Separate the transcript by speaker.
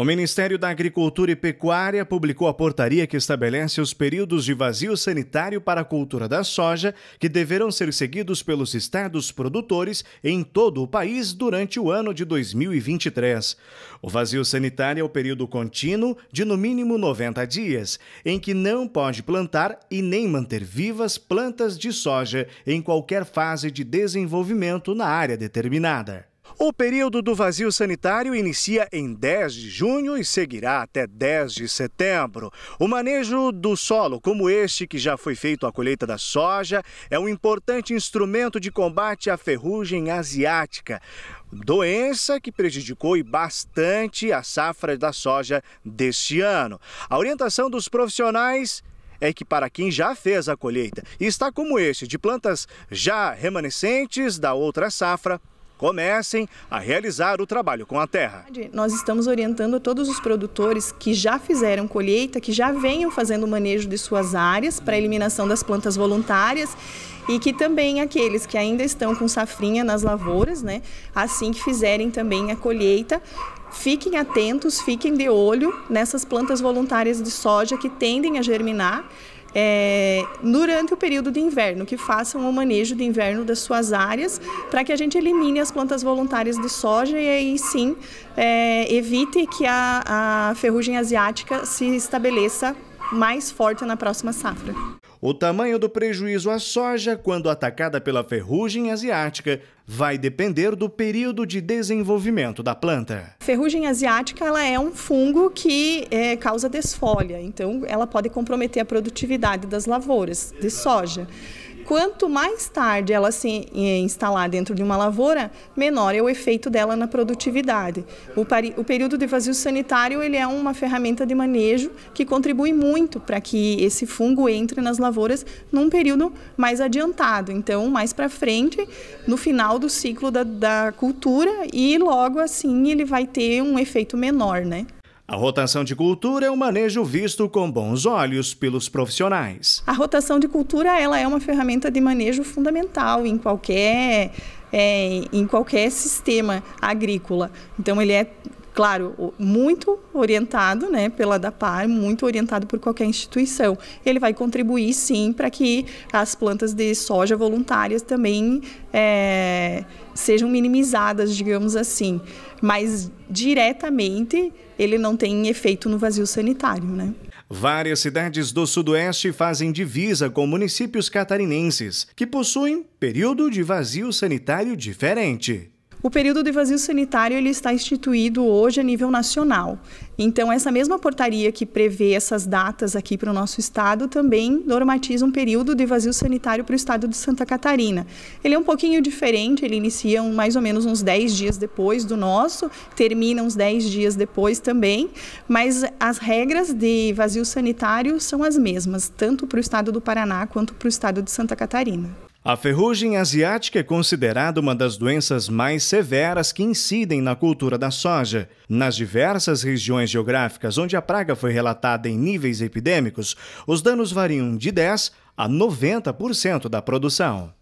Speaker 1: O Ministério da Agricultura e Pecuária publicou a portaria que estabelece os períodos de vazio sanitário para a cultura da soja, que deverão ser seguidos pelos estados produtores em todo o país durante o ano de 2023. O vazio sanitário é o período contínuo de no mínimo 90 dias, em que não pode plantar e nem manter vivas plantas de soja em qualquer fase de desenvolvimento na área determinada. O período do vazio sanitário inicia em 10 de junho e seguirá até 10 de setembro. O manejo do solo, como este que já foi feito a colheita da soja, é um importante instrumento de combate à ferrugem asiática, doença que prejudicou e bastante a safra da soja deste ano. A orientação dos profissionais é que para quem já fez a colheita e está como este, de plantas já remanescentes da outra safra, comecem a realizar o trabalho com a terra.
Speaker 2: Nós estamos orientando todos os produtores que já fizeram colheita, que já venham fazendo o manejo de suas áreas para eliminação das plantas voluntárias e que também aqueles que ainda estão com safrinha nas lavouras, né, assim que fizerem também a colheita, fiquem atentos, fiquem de olho nessas plantas voluntárias de soja que tendem a germinar é, durante o período de inverno, que façam o manejo de inverno das suas áreas, para que a gente elimine as plantas voluntárias de soja e aí sim é, evite que a, a ferrugem asiática se estabeleça mais forte na próxima safra.
Speaker 1: O tamanho do prejuízo à soja quando atacada pela ferrugem asiática vai depender do período de desenvolvimento da planta.
Speaker 2: Ferrugem asiática ela é um fungo que é, causa desfolha, então ela pode comprometer a produtividade das lavouras de soja. Quanto mais tarde ela se é, instalar dentro de uma lavoura, menor é o efeito dela na produtividade. O, o período de vazio sanitário ele é uma ferramenta de manejo que contribui muito para que esse fungo entre nas lavouras num período mais adiantado. Então, mais para frente, no final do ciclo da, da cultura e logo assim ele vai ter um efeito menor, né?
Speaker 1: A rotação de cultura é um manejo visto com bons olhos pelos profissionais.
Speaker 2: A rotação de cultura ela é uma ferramenta de manejo fundamental em qualquer, é, em qualquer sistema agrícola. Então ele é claro, muito orientado né, pela DAPAR, muito orientado por qualquer instituição. Ele vai contribuir, sim, para que as plantas de soja voluntárias também é, sejam minimizadas, digamos assim. Mas diretamente ele não tem efeito no vazio sanitário, né?
Speaker 1: Várias cidades do Sudoeste fazem divisa com municípios catarinenses, que possuem período de vazio sanitário diferente.
Speaker 2: O período de vazio sanitário ele está instituído hoje a nível nacional. Então, essa mesma portaria que prevê essas datas aqui para o nosso estado também normatiza um período de vazio sanitário para o estado de Santa Catarina. Ele é um pouquinho diferente, ele inicia mais ou menos uns 10 dias depois do nosso, termina uns 10 dias depois também, mas as regras de vazio sanitário são as mesmas, tanto para o estado do Paraná quanto para o estado de Santa Catarina.
Speaker 1: A ferrugem asiática é considerada uma das doenças mais severas que incidem na cultura da soja. Nas diversas regiões geográficas onde a praga foi relatada em níveis epidêmicos, os danos variam de 10 a 90% da produção.